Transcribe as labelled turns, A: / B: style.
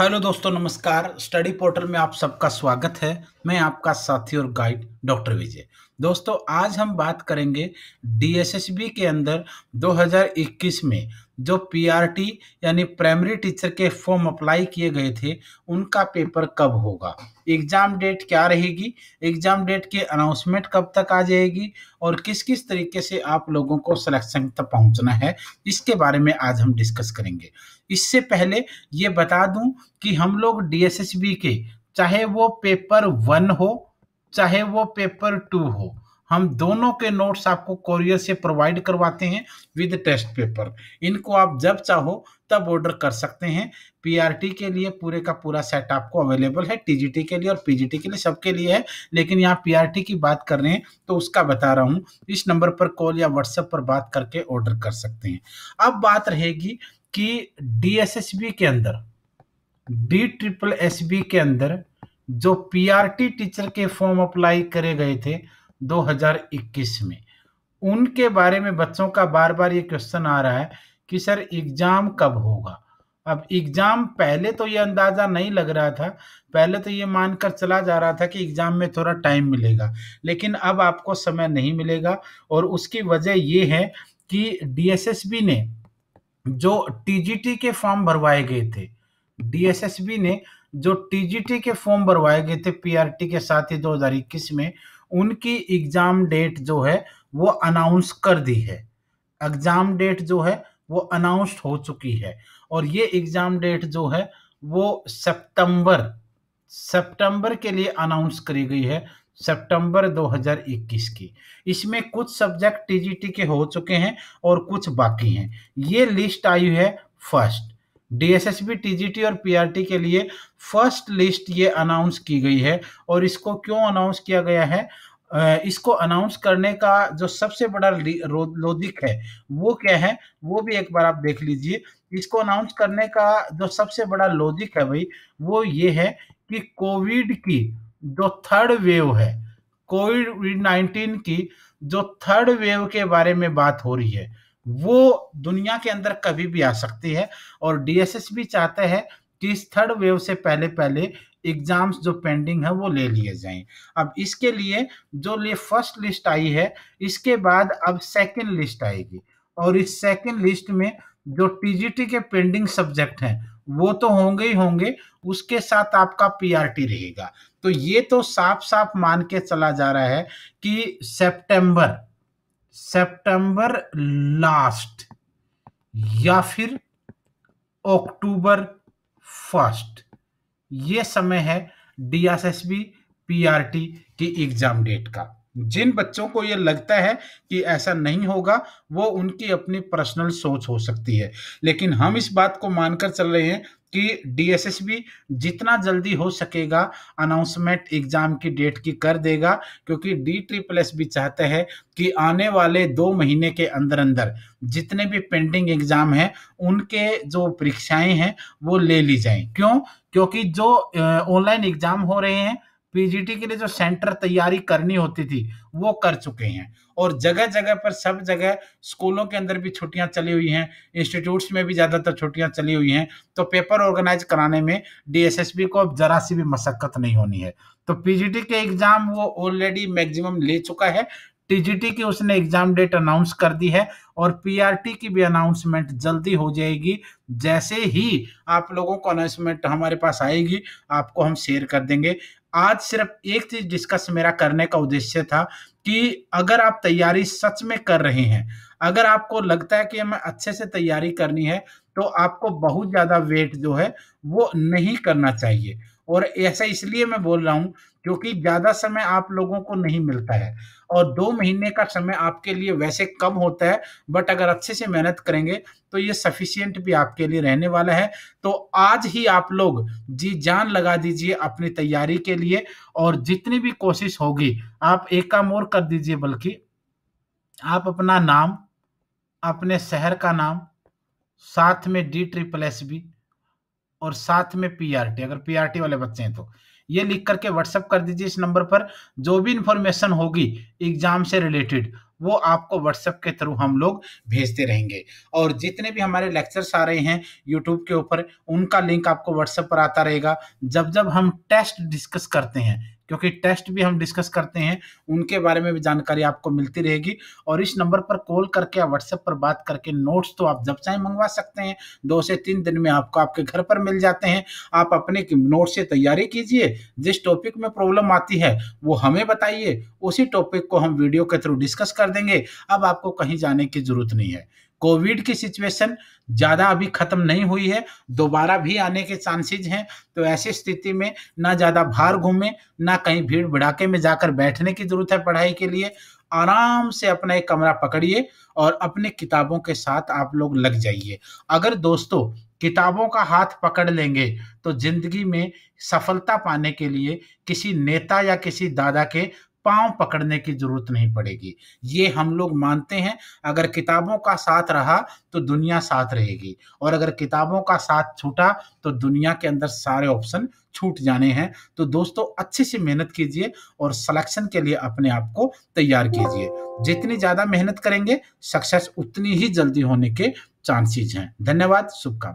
A: hello दोस्तों नमस्कार study portal में आप सबका स्वागत है मैं आपका साथी और गाइड डॉक्टर विजय दोस्तों आज हम बात करेंगे डीएसएसबी के अंदर 2021 में जो पीआरटी यानी प्राइमरी टीचर के फॉर्म अप्लाई किए गए थे उनका पेपर कब होगा एग्ज़ाम डेट क्या रहेगी एग्ज़ाम डेट के अनाउंसमेंट कब तक आ जाएगी और किस किस तरीके से आप लोगों को सिलेक्शन तक पहुंचना है इसके बारे में आज हम डिस्कस करेंगे इससे पहले ये बता दूं कि हम लोग डीएसएसबी के चाहे वो पेपर वन हो चाहे वो पेपर टू हो हम दोनों के नोट्स आपको कोरियर से प्रोवाइड करवाते हैं विद टेस्ट पेपर इनको आप जब चाहो तब ऑर्डर कर सकते हैं पीआरटी के लिए पूरे का पूरा सेट आपको अवेलेबल है टीजीटी के लिए और पीजीटी के लिए सबके लिए है लेकिन यहाँ पीआरटी की बात कर रहे हैं तो उसका बता रहा हूँ इस नंबर पर कॉल या व्हाट्सएप पर बात करके ऑर्डर कर सकते हैं अब बात रहेगी कि डीएसएसबी के अंदर डी ट्रिपल एस बी के अंदर जो पीआरटी टीचर के फॉर्म अप्लाई करे गए थे 2021 में उनके बारे में बच्चों का बार बार ये क्वेश्चन आ रहा है कि सर एग्ज़ाम कब होगा अब एग्ज़ाम पहले तो ये अंदाज़ा नहीं लग रहा था पहले तो ये मानकर चला जा रहा था कि एग्ज़ाम में थोड़ा टाइम मिलेगा लेकिन अब आपको समय नहीं मिलेगा और उसकी वजह ये है कि डीएसएसबी ने जो टीजीटी के फॉर्म भरवाए गए थे डीएसएसबी ने जो टीजीटी के फॉर्म भरवाए गए थे पीआरटी के साथ ही दो में उनकी एग्जाम डेट जो है वो अनाउंस कर दी है एग्जाम डेट जो है वो अनाउंस हो चुकी है और ये एग्जाम डेट जो है वो सितंबर सितंबर के लिए अनाउंस करी गई है सितंबर 2021 की इसमें कुछ सब्जेक्ट टीजीटी के हो चुके हैं और कुछ बाकी हैं ये लिस्ट आई है फर्स्ट डीएसएसबी टीजीटी और पीआरटी के लिए फर्स्ट लिस्ट ये अनाउंस की गई है और इसको क्यों अनाउंस किया गया है इसको अनाउंस करने का जो सबसे बड़ा लॉजिक है वो क्या है वो भी एक बार आप देख लीजिए इसको अनाउंस करने का जो सबसे बड़ा लॉजिक है भाई वो ये है कि कोविड की जो थर्ड वेव है कोविड नाइन्टीन की जो थर्ड वेव के बारे में बात हो रही है वो दुनिया के अंदर कभी भी आ सकती है और डीएसएस भी चाहते हैं कि इस थर्ड वेव से पहले पहले एग्जाम्स जो पेंडिंग है वो ले लिए जाएं अब इसके लिए जो लिए फर्स्ट लिस्ट आई है इसके बाद अब सेकंड लिस्ट आएगी और इस सेकंड लिस्ट में जो टीजीटी के पेंडिंग सब्जेक्ट हैं वो तो होंगे ही होंगे उसके साथ आपका पीआरटी रहेगा तो ये तो साफ साफ मान के चला जा रहा है कि सितंबर सितंबर लास्ट या फिर अक्टूबर फर्स्ट ये समय है D S S B P R T की एग्जाम डेट का जिन बच्चों को ये लगता है कि ऐसा नहीं होगा वो उनकी अपनी पर्सनल सोच हो सकती है लेकिन हम इस बात को मानकर चल रहे हैं कि डीएसएसबी जितना जल्दी हो सकेगा अनाउंसमेंट एग्जाम की डेट की कर देगा क्योंकि डी ट्रिपल एस भी चाहता है कि आने वाले दो महीने के अंदर अंदर जितने भी पेंडिंग एग्जाम हैं उनके जो परीक्षाएं हैं वो ले ली जाएं क्यों क्योंकि जो ऑनलाइन एग्जाम हो रहे हैं पीजीटी के लिए जो सेंटर तैयारी करनी होती थी वो कर चुके हैं और जगह जगह पर सब जगह स्कूलों के अंदर भी छुट्टियां चली हुई हैं इंस्टीट्यूट्स में भी ज़्यादातर छुट्टियां चली हुई हैं तो पेपर ऑर्गेनाइज कराने में डीएसएसबी को अब जरा सी भी मशक्कत नहीं होनी है तो पीजीटी के एग्जाम वो ऑलरेडी मैक्सिमम ले चुका है टीजीटी की उसने एग्जाम डेट अनाउंस कर दी है और पीआरटी की भी अनाउंसमेंट जल्दी हो जाएगी जैसे ही आप लोगों को अनाउंसमेंट हमारे पास आएगी आपको हम शेयर कर देंगे आज सिर्फ एक चीज डिस्कस मेरा करने का उद्देश्य था कि अगर आप तैयारी सच में कर रहे हैं अगर आपको लगता है कि हमें अच्छे से तैयारी करनी है तो आपको बहुत ज़्यादा वेट जो है वो नहीं करना चाहिए और ऐसा इसलिए मैं बोल रहा हूँ क्योंकि ज़्यादा समय आप लोगों को नहीं मिलता है और दो महीने का समय आपके लिए वैसे कम होता है बट अगर अच्छे से मेहनत करेंगे तो ये सफिशियंट भी आपके लिए रहने वाला है तो आज ही आप लोग जी जान लगा दीजिए अपनी तैयारी के लिए और जितनी भी कोशिश होगी आप एक काम और कर दीजिए बल्कि आप अपना नाम अपने शहर का नाम साथ में डी ट्रिपल एस भी और साथ में पीआरटी अगर पीआरटी वाले बच्चे हैं तो ये लिख करके व्हाट्सएप कर दीजिए इस नंबर पर जो भी इंफॉर्मेशन होगी एग्जाम से रिलेटेड वो आपको व्हाट्सएप के थ्रू हम लोग भेजते रहेंगे और जितने भी हमारे लेक्चर्स आ रहे हैं यूट्यूब के ऊपर उनका लिंक आपको व्हाट्सएप पर आता रहेगा जब जब हम टेस्ट डिस्कस करते हैं क्योंकि टेस्ट भी हम डिस्कस करते हैं उनके बारे में भी जानकारी आपको मिलती रहेगी और इस नंबर पर कॉल करके या व्हाट्सएप पर बात करके नोट्स तो आप जब चाहे मंगवा सकते हैं दो से तीन दिन में आपको आपके घर पर मिल जाते हैं आप अपने नोट से तैयारी कीजिए जिस टॉपिक में प्रॉब्लम आती है वो हमें बताइए उसी टॉपिक को हम वीडियो के थ्रू डिस्कस कर देंगे अब आपको कहीं जाने की जरूरत नहीं है कोविड की सिचुएशन ज़्यादा अभी ख़त्म नहीं हुई है दोबारा भी आने के चांसेज हैं तो ऐसी स्थिति में ना ज़्यादा बाहर घूमें ना कहीं भीड़ भड़ाके में जाकर बैठने की ज़रूरत है पढ़ाई के लिए आराम से अपना एक कमरा पकड़िए और अपने किताबों के साथ आप लोग लग जाइए अगर दोस्तों किताबों का हाथ पकड़ लेंगे तो जिंदगी में सफलता पाने के लिए किसी नेता या किसी दादा के पांव पकड़ने की जरूरत नहीं पड़ेगी ये हम लोग मानते हैं अगर किताबों का साथ रहा तो दुनिया साथ रहेगी और अगर किताबों का साथ छूटा तो दुनिया के अंदर सारे ऑप्शन छूट जाने हैं तो दोस्तों अच्छे से मेहनत कीजिए और सिलेक्शन के लिए अपने आप को तैयार कीजिए जितनी ज़्यादा मेहनत करेंगे सक्सेस उतनी ही जल्दी होने के चांसेज हैं धन्यवाद शुभकामना